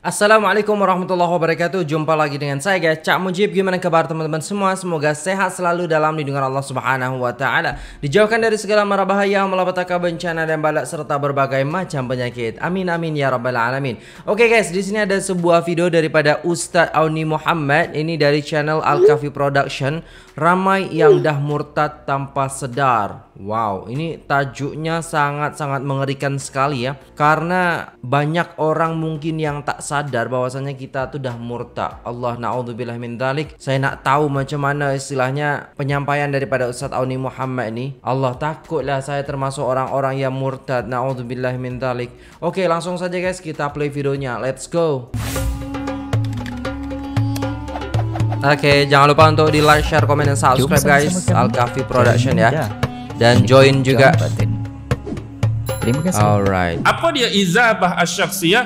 Assalamualaikum warahmatullahi wabarakatuh. Jumpa lagi dengan saya guys, Cak Mujib. Gimana kabar teman-teman semua? Semoga sehat selalu dalam lindungan Allah Subhanahu wa taala. Dijauhkan dari segala mara bahaya, malapetaka bencana dan balak serta berbagai macam penyakit. Amin amin ya rabbal alamin. Oke guys, di sini ada sebuah video daripada Ustaz Auni Muhammad. Ini dari channel Al Kafi Production. Ramai yang dah murtad tanpa sedar. Wow, ini tajuknya sangat-sangat mengerikan sekali ya. Karena banyak orang mungkin yang tak sadar bahwasanya kita tuh dah murtad. Allah naudzubillah min dalik. Saya nak tahu macam mana istilahnya penyampaian daripada Ustadz Auni Muhammad ini. Allah takutlah saya termasuk orang-orang yang murtad. Naudzubillah min dalik. Oke, langsung saja guys kita play videonya. Let's go. Oke, jangan lupa untuk di like, share, komen, dan subscribe guys. Al Kafi Production ya. Iya. dan join juga. Terima kasih. Alright. Apa dia izabah asyaksiyah?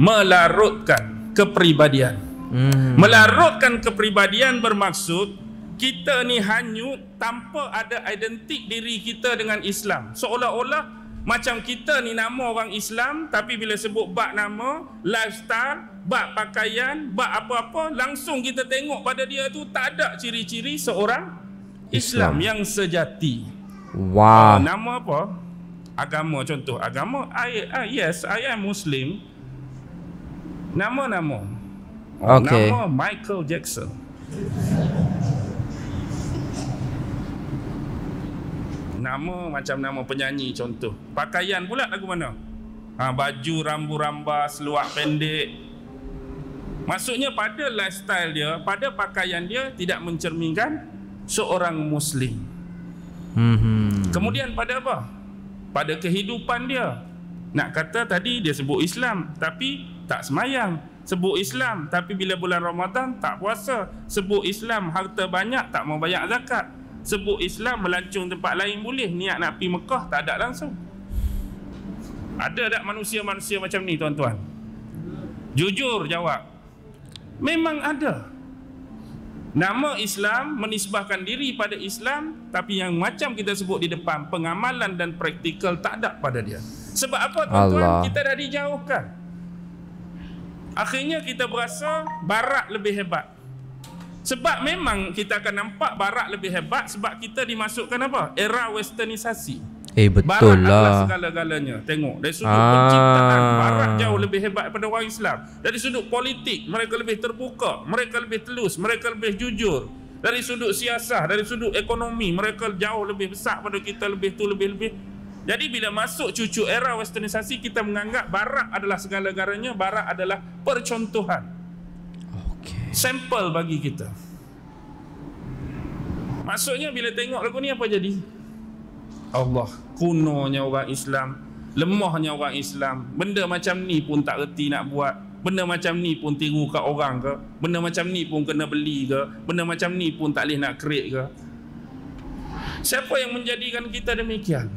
Melarutkan kepribadian. Hmm. Melarutkan kepribadian bermaksud kita ni hanyut tanpa ada identik diri kita dengan Islam. Seolah-olah macam kita ni nama orang Islam tapi bila sebut bak nama, lifestyle, bak pakaian, bak apa-apa langsung kita tengok pada dia tu tak ada ciri-ciri seorang Islam, Islam yang sejati. Wah. Uh, nama apa? Agama contoh agama. I, uh, yes, I am Muslim. Nama-nama. Okay. Nama Michael Jackson. Nama macam nama penyanyi contoh. Pakaian pula lagu mana? Ha, baju rambu ramba seluar pendek. Maksudnya pada lifestyle dia, pada pakaian dia tidak mencerminkan seorang Muslim. Mm-hmm. Hmm. Kemudian pada apa? Pada kehidupan dia. Nak kata tadi dia sebut Islam tapi tak semayang. Sebut Islam tapi bila bulan Ramadan tak puasa. Sebut Islam harta banyak tak mau bayar zakat. Sebut Islam melancung tempat lain boleh. Niat nak pergi Mekah tak ada langsung. Ada tak manusia-manusia macam ni tuan-tuan? Jujur jawab. Memang ada. Ada. Nama Islam menisbahkan diri pada Islam tapi yang macam kita sebut di depan pengamalan dan praktikal tak ada pada dia. Sebab apa tuan-tuan? Kita dah dijauhkan. Akhirnya kita berasa barat lebih hebat. Sebab memang kita akan nampak barat lebih hebat sebab kita dimasukkan apa? Era westernisasi. Eh betul barat lah Barat segala-galanya Tengok Dari sudut ah. penciptaan Barat jauh lebih hebat daripada orang Islam Dari sudut politik Mereka lebih terbuka Mereka lebih telus Mereka lebih jujur Dari sudut siasah Dari sudut ekonomi Mereka jauh lebih besar pada kita Lebih tu lebih-lebih jadi bila masuk cucu era westernisasi kita menganggap barat adalah segala-galanya, barat adalah percontohan. Okey. Sampel bagi kita. Maksudnya bila tengok lagu ni apa jadi? Allah kunonya orang Islam lemahnya orang Islam benda macam ni pun tak reti nak buat benda macam ni pun tiru kat orang ke benda macam ni pun kena beli ke benda macam ni pun tak boleh nak create ke siapa yang menjadikan kita demikian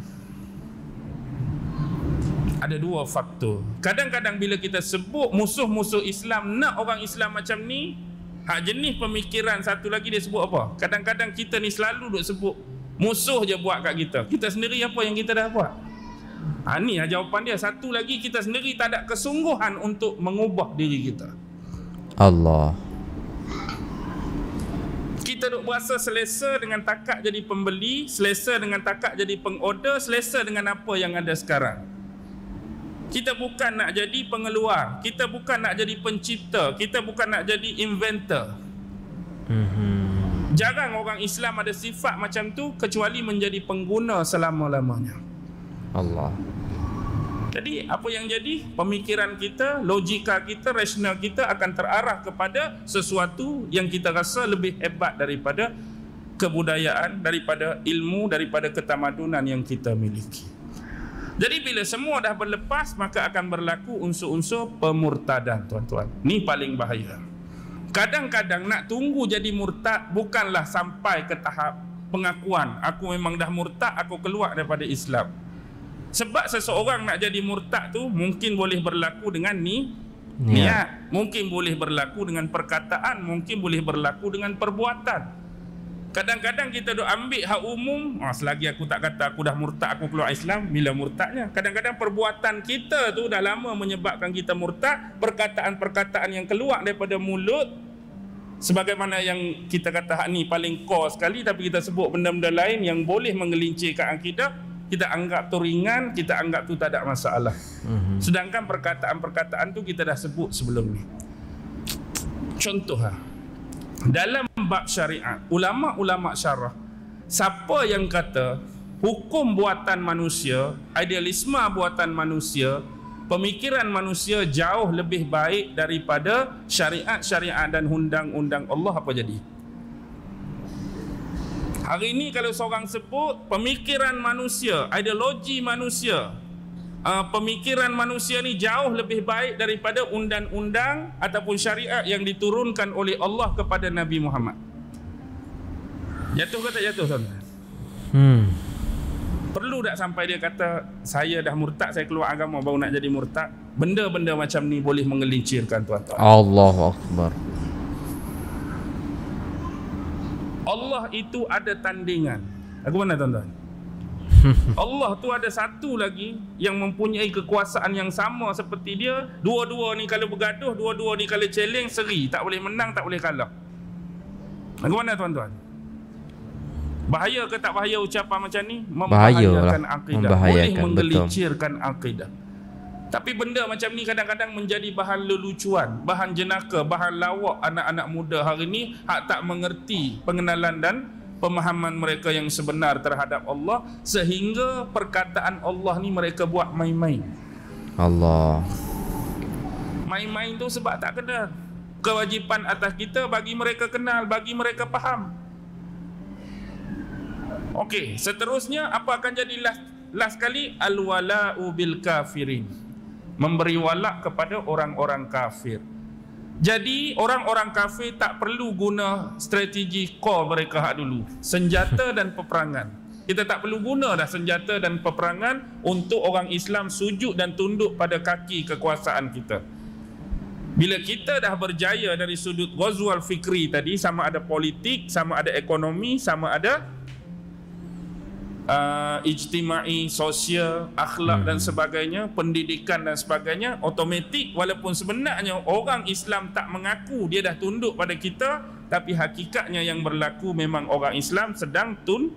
ada dua faktor kadang-kadang bila kita sebut musuh-musuh Islam nak orang Islam macam ni hak jenis pemikiran satu lagi dia sebut apa kadang-kadang kita ni selalu duk sebut Musuh je buat kat kita. Kita sendiri apa yang kita dah buat? Ha, ini lah jawapan dia. Satu lagi, kita sendiri tak ada kesungguhan untuk mengubah diri kita. Allah. Kita duk berasa selesa dengan takat jadi pembeli, selesa dengan takat jadi pengorder, selesa dengan apa yang ada sekarang. Kita bukan nak jadi pengeluar, kita bukan nak jadi pencipta, kita bukan nak jadi inventor. Mm-hmm. Jarang orang Islam ada sifat macam tu kecuali menjadi pengguna selama-lamanya. Allah. Jadi apa yang jadi? Pemikiran kita, logika kita, rasional kita akan terarah kepada sesuatu yang kita rasa lebih hebat daripada kebudayaan, daripada ilmu, daripada ketamadunan yang kita miliki. Jadi bila semua dah berlepas maka akan berlaku unsur-unsur pemurtadan tuan-tuan. Ni paling bahaya kadang-kadang nak tunggu jadi murtad bukanlah sampai ke tahap pengakuan aku memang dah murtad aku keluar daripada Islam sebab seseorang nak jadi murtad tu mungkin boleh berlaku dengan ni niat. niat mungkin boleh berlaku dengan perkataan mungkin boleh berlaku dengan perbuatan kadang-kadang kita duk ambil hak umum oh, selagi aku tak kata aku dah murtad aku keluar Islam bila murtadnya kadang-kadang perbuatan kita tu dah lama menyebabkan kita murtad perkataan-perkataan yang keluar daripada mulut sebagaimana yang kita kata hak ni paling core sekali tapi kita sebut benda-benda lain yang boleh mengelincirkan akidah kita anggap tu ringan kita anggap tu tak ada masalah mm-hmm. sedangkan perkataan-perkataan tu kita dah sebut sebelum ni contoh ha, dalam bab syariat ulama-ulama syarah siapa yang kata hukum buatan manusia idealisme buatan manusia pemikiran manusia jauh lebih baik daripada syariat-syariat dan undang-undang Allah apa jadi hari ini kalau seorang sebut pemikiran manusia ideologi manusia uh, pemikiran manusia ni jauh lebih baik daripada undang-undang ataupun syariat yang diturunkan oleh Allah kepada Nabi Muhammad jatuh ke tak jatuh tuan hmm Perlu tak sampai dia kata saya dah murtad, saya keluar agama baru nak jadi murtad? Benda-benda macam ni boleh mengelincirkan tuan-tuan. Allahu akbar. Allah itu ada tandingan. Aku mana tuan-tuan? Allah tu ada satu lagi yang mempunyai kekuasaan yang sama seperti dia. Dua-dua ni kalau bergaduh, dua-dua ni kalau celeng seri. Tak boleh menang, tak boleh kalah. Bagaimana tuan-tuan? Bahaya ke tak bahaya ucapan macam ni? Lah. Membahayakan akidah. Boleh menggelincirkan betul. akidah. Tapi benda macam ni kadang-kadang menjadi bahan lelucuan, bahan jenaka, bahan lawak anak-anak muda hari ni hak tak mengerti pengenalan dan pemahaman mereka yang sebenar terhadap Allah sehingga perkataan Allah ni mereka buat main-main. Allah. Main-main tu sebab tak kena. Kewajipan atas kita bagi mereka kenal, bagi mereka faham. Okey, seterusnya apa akan jadi last last kali al wala'u bil kafirin. Memberi wala kepada orang-orang kafir. Jadi orang-orang kafir tak perlu guna strategi call mereka hak dulu. Senjata dan peperangan. Kita tak perlu guna dah senjata dan peperangan untuk orang Islam sujud dan tunduk pada kaki kekuasaan kita. Bila kita dah berjaya dari sudut Ghazwal Fikri tadi sama ada politik, sama ada ekonomi, sama ada uh, ijtimai, sosial, akhlak hmm. dan sebagainya, pendidikan dan sebagainya, otomatik walaupun sebenarnya orang Islam tak mengaku dia dah tunduk pada kita, tapi hakikatnya yang berlaku memang orang Islam sedang tun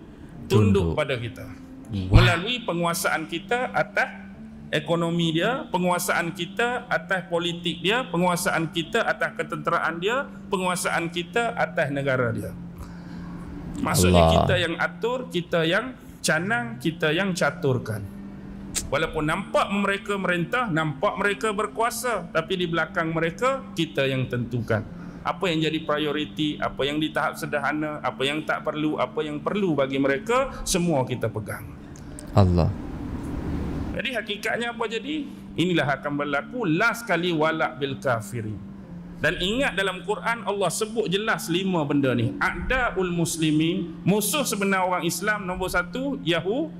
tunduk, tunduk. pada kita. Wah. Melalui penguasaan kita atas ekonomi dia, penguasaan kita atas politik dia, penguasaan kita atas ketenteraan dia, penguasaan kita atas negara dia. Maksudnya Allah. kita yang atur, kita yang canang kita yang caturkan walaupun nampak mereka merintah nampak mereka berkuasa tapi di belakang mereka kita yang tentukan apa yang jadi prioriti apa yang di tahap sederhana apa yang tak perlu apa yang perlu bagi mereka semua kita pegang Allah jadi hakikatnya apa jadi inilah akan berlaku last kali walak bil kafirin dan ingat dalam Quran Allah sebut jelas lima benda ni. Adaul muslimin, musuh sebenar orang Islam nombor satu Yahu,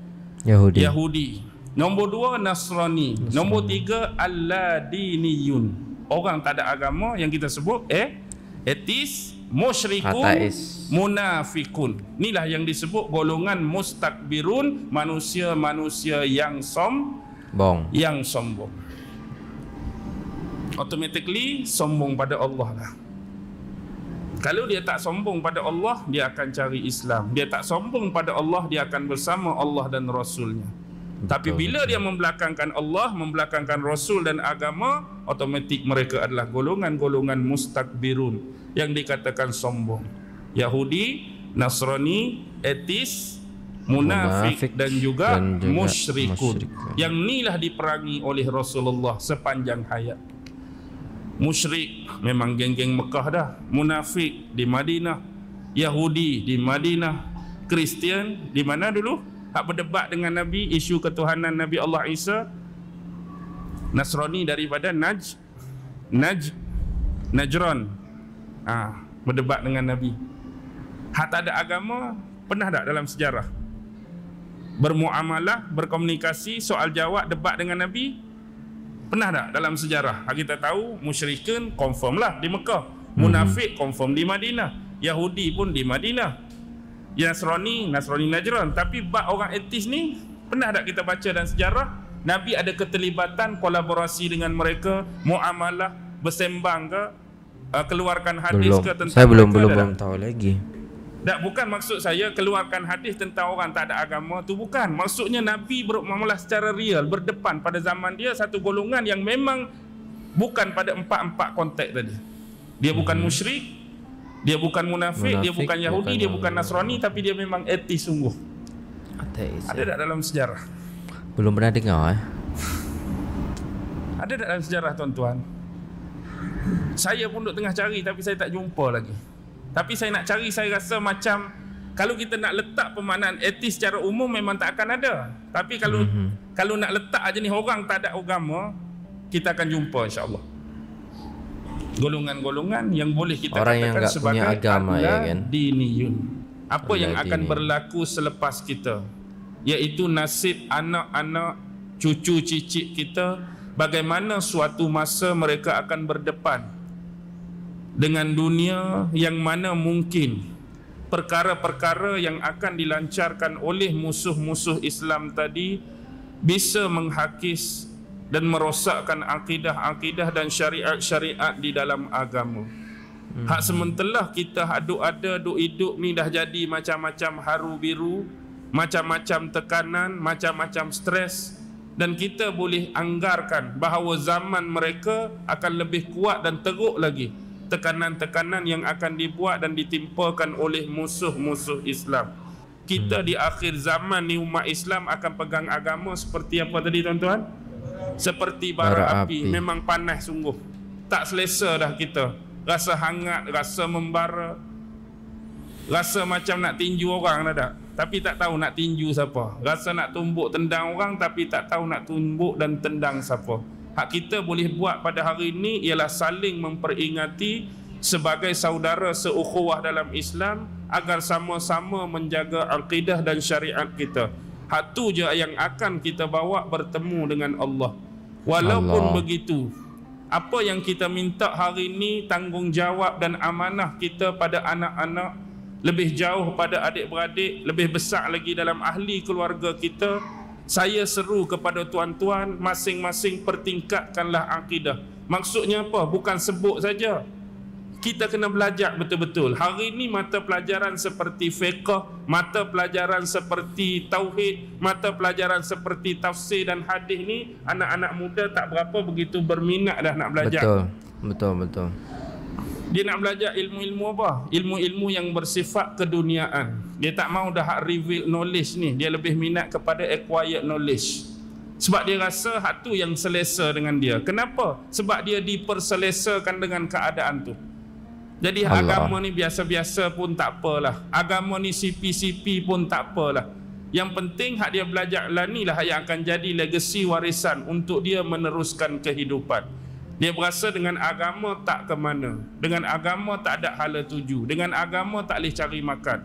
Yahudi. Yahudi. Nombor dua Nasrani. Nasrani. Nombor tiga Alladiniyun. Orang tak ada agama yang kita sebut eh etis musyrikun Hatais. munafikun. Inilah yang disebut golongan mustakbirun, manusia-manusia yang som Bong. yang sombong automatically sombong pada Allah lah. Kalau dia tak sombong pada Allah, dia akan cari Islam. Dia tak sombong pada Allah, dia akan bersama Allah dan Rasulnya. Betul. Tapi bila dia membelakangkan Allah, membelakangkan Rasul dan agama, otomatik mereka adalah golongan-golongan mustakbirun yang dikatakan sombong. Yahudi, Nasrani, Etis, Munafik dan juga, dan juga musyrikun. musyrikun. Yang inilah diperangi oleh Rasulullah sepanjang hayat musyrik memang geng-geng Mekah dah munafik di Madinah Yahudi di Madinah Kristian di mana dulu hak berdebat dengan Nabi isu ketuhanan Nabi Allah Isa Nasrani daripada Naj Naj Najran ah ha, berdebat dengan Nabi hak tak ada agama pernah tak dalam sejarah bermuamalah berkomunikasi soal jawab debat dengan Nabi Pernah tak dalam sejarah? Ha, kita tahu musyrikin confirm lah di Mekah. Munafik confirm di Madinah. Yahudi pun di Madinah. Nasrani, Nasrani Najran. Tapi bak orang etis ni, pernah tak kita baca dalam sejarah? Nabi ada keterlibatan, kolaborasi dengan mereka, muamalah, bersembang ke, uh, keluarkan hadis belum. ke tentang Saya belum, belum tahu lagi. Tak bukan maksud saya keluarkan hadis tentang orang tak ada agama tu bukan. Maksudnya Nabi bermuamalah secara real berdepan pada zaman dia satu golongan yang memang bukan pada empat-empat konteks tadi. Dia bukan hmm. musyrik, dia bukan munafik, dia bukan Yahudi, dia bukan Nasrani tapi dia memang etis sungguh. Ada ya. tak dalam sejarah? Belum pernah dengar eh. Ada tak dalam sejarah tuan-tuan? Saya pun duk tengah cari tapi saya tak jumpa lagi. Tapi saya nak cari saya rasa macam kalau kita nak letak pemaknaan etis secara umum memang tak akan ada. Tapi kalau mm-hmm. kalau nak letak aja ni orang tak ada agama kita akan jumpa insya-Allah. Golongan-golongan yang boleh kita orang katakan yang sebagai agama ya kan. Diniyun. Apa Adalah yang akan diniyun. berlaku selepas kita? Iaitu nasib anak-anak cucu cicit kita bagaimana suatu masa mereka akan berdepan dengan dunia yang mana mungkin perkara-perkara yang akan dilancarkan oleh musuh-musuh Islam tadi bisa menghakis dan merosakkan akidah-akidah dan syariat-syariat di dalam agama. Hak sementelah kita aduk ada duk hidup ni dah jadi macam-macam haru biru, macam-macam tekanan, macam-macam stres dan kita boleh anggarkan bahawa zaman mereka akan lebih kuat dan teruk lagi tekanan-tekanan yang akan dibuat dan ditimpakan oleh musuh-musuh Islam. Kita hmm. di akhir zaman ni umat Islam akan pegang agama seperti apa tadi tuan-tuan? Seperti bara api, memang panas sungguh. Tak selesa dah kita. Rasa hangat, rasa membara. Rasa macam nak tinju orang dah tak? Tapi tak tahu nak tinju siapa. Rasa nak tumbuk tendang orang tapi tak tahu nak tumbuk dan tendang siapa hak kita boleh buat pada hari ini ialah saling memperingati sebagai saudara seukhuwah dalam Islam agar sama-sama menjaga al-Qidah dan syariat kita. Hak tu je yang akan kita bawa bertemu dengan Allah. Walaupun Allah. begitu, apa yang kita minta hari ini tanggungjawab dan amanah kita pada anak-anak lebih jauh pada adik-beradik, lebih besar lagi dalam ahli keluarga kita, saya seru kepada tuan-tuan masing-masing pertingkatkanlah akidah. Maksudnya apa? Bukan sebut saja. Kita kena belajar betul-betul. Hari ini mata pelajaran seperti fiqh, mata pelajaran seperti tauhid, mata pelajaran seperti tafsir dan hadis ni anak-anak muda tak berapa begitu berminat dah nak belajar. Betul. Betul betul dia nak belajar ilmu-ilmu apa? Ilmu-ilmu yang bersifat keduniaan. Dia tak mau dah reveal knowledge ni. Dia lebih minat kepada acquired knowledge. Sebab dia rasa hak yang selesa dengan dia. Kenapa? Sebab dia diperselesakan dengan keadaan tu. Jadi Allah. agama ni biasa-biasa pun tak apalah. Agama ni CP-CP pun tak apalah. Yang penting hak dia belajar lah ni lah yang akan jadi legasi warisan untuk dia meneruskan kehidupan. Dia berasa dengan agama tak ke mana Dengan agama tak ada hala tuju Dengan agama tak boleh cari makan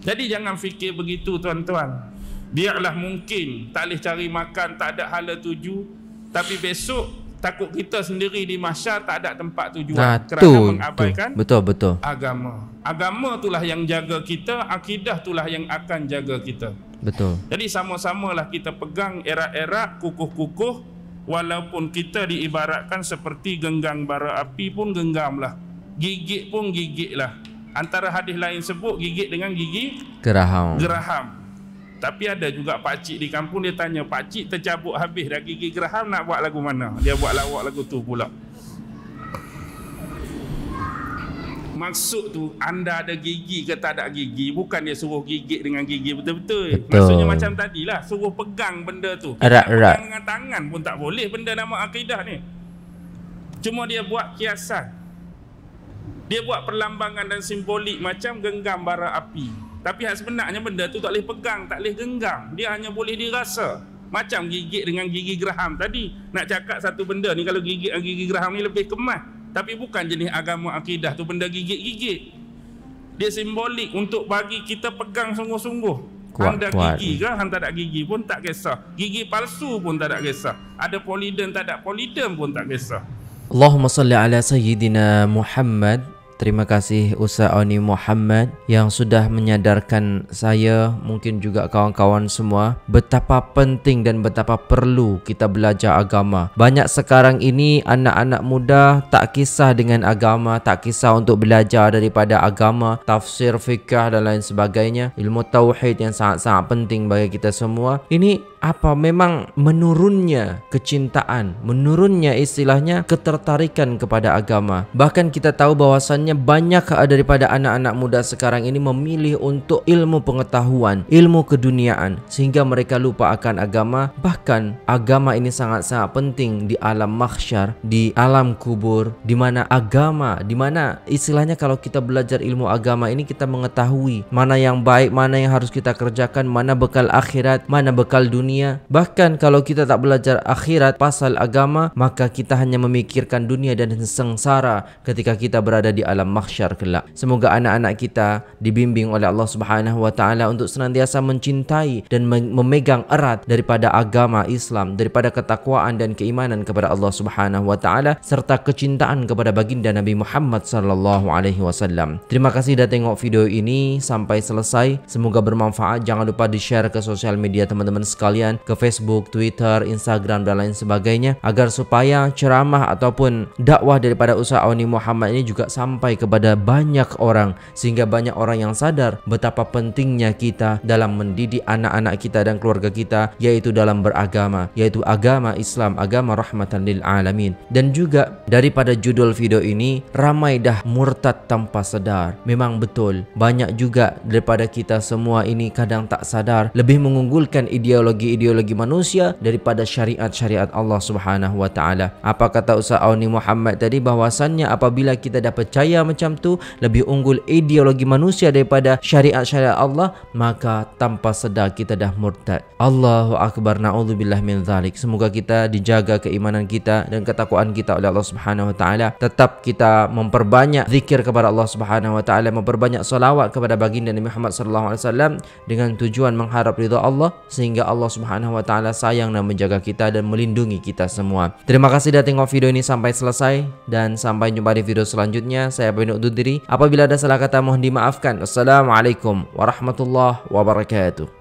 Jadi jangan fikir begitu tuan-tuan Biarlah mungkin tak boleh cari makan Tak ada hala tuju Tapi besok takut kita sendiri di masyar Tak ada tempat tujuan nah, Kerana tu, mengabaikan tu. Betul, betul. agama Agama itulah yang jaga kita Akidah itulah yang akan jaga kita Betul. Jadi sama-samalah kita pegang erat-erat, kukuh-kukuh walaupun kita diibaratkan seperti genggang bara api pun genggamlah gigit pun gigitlah antara hadis lain sebut gigit dengan gigi geraham geraham tapi ada juga pakcik di kampung dia tanya pakcik tercabut habis dah gigi geraham nak buat lagu mana dia buat lawak lagu tu pula Maksud tu anda ada gigi ke tak ada gigi bukan dia suruh gigit dengan gigi betul-betul. Maksudnya macam tadilah suruh pegang benda tu. Erat, erat. Pegang dengan tangan pun tak boleh benda nama akidah ni. Cuma dia buat kiasan. Dia buat perlambangan dan simbolik macam genggam bara api. Tapi hak sebenarnya benda tu tak boleh pegang, tak boleh genggam. Dia hanya boleh dirasa. Macam gigit dengan gigi geraham tadi. Nak cakap satu benda ni kalau gigit dengan gigi geraham ni lebih kemas tapi bukan jenis agama akidah tu benda gigit-gigit dia simbolik untuk bagi kita pegang sungguh-sungguh kuat, ada gigi ke hang tak ada gigi pun tak kisah gigi palsu pun tak ada kisah ada polidem tak ada polidem pun tak kisah Allahumma salli ala sayyidina Muhammad Terima kasih Ustaz Oni Muhammad yang sudah menyadarkan saya mungkin juga kawan-kawan semua betapa penting dan betapa perlu kita belajar agama. Banyak sekarang ini anak-anak muda tak kisah dengan agama, tak kisah untuk belajar daripada agama, tafsir, fikah dan lain sebagainya. Ilmu tauhid yang sangat-sangat penting bagi kita semua. Ini apa memang menurunnya kecintaan, menurunnya istilahnya ketertarikan kepada agama. Bahkan kita tahu bahwasannya banyak eh, daripada anak-anak muda sekarang ini memilih untuk ilmu pengetahuan, ilmu keduniaan sehingga mereka lupa akan agama. Bahkan agama ini sangat-sangat penting di alam mahsyar, di alam kubur, di mana agama, di mana istilahnya kalau kita belajar ilmu agama ini kita mengetahui mana yang baik, mana yang harus kita kerjakan, mana bekal akhirat, mana bekal dunia dunia. Bahkan kalau kita tak belajar akhirat pasal agama, maka kita hanya memikirkan dunia dan sengsara ketika kita berada di alam mahsyar kelak. Semoga anak-anak kita dibimbing oleh Allah Subhanahu wa taala untuk senantiasa mencintai dan memegang erat daripada agama Islam, daripada ketakwaan dan keimanan kepada Allah Subhanahu wa taala serta kecintaan kepada baginda Nabi Muhammad sallallahu alaihi wasallam. Terima kasih dah tengok video ini sampai selesai. Semoga bermanfaat. Jangan lupa di-share ke sosial media teman-teman sekali kalian ke Facebook, Twitter, Instagram dan lain sebagainya agar supaya ceramah ataupun dakwah daripada Ustaz Awni Muhammad ini juga sampai kepada banyak orang sehingga banyak orang yang sadar betapa pentingnya kita dalam mendidik anak-anak kita dan keluarga kita yaitu dalam beragama yaitu agama Islam, agama rahmatan lil alamin. Dan juga daripada judul video ini ramai dah murtad tanpa sadar. Memang betul, banyak juga daripada kita semua ini kadang tak sadar lebih mengunggulkan ideologi ideologi manusia daripada syariat-syariat Allah Subhanahu wa taala. Apa kata Ustaz Auni Muhammad tadi bahwasannya apabila kita dah percaya macam tu lebih unggul ideologi manusia daripada syariat-syariat Allah maka tanpa sedar kita dah murtad. Allahu akbar naudzubillah min zalik. Semoga kita dijaga keimanan kita dan ketakwaan kita oleh Allah Subhanahu wa taala. Tetap kita memperbanyak zikir kepada Allah Subhanahu wa taala, memperbanyak solawat kepada baginda Nabi Muhammad sallallahu alaihi wasallam dengan tujuan mengharap ridha Allah sehingga Allah Subhanahu wa taala sayang dan menjaga kita dan melindungi kita semua. Terima kasih sudah tengok video ini sampai selesai dan sampai jumpa di video selanjutnya. Saya Bayu Nur Apabila ada salah kata mohon dimaafkan. Wassalamualaikum warahmatullahi wabarakatuh.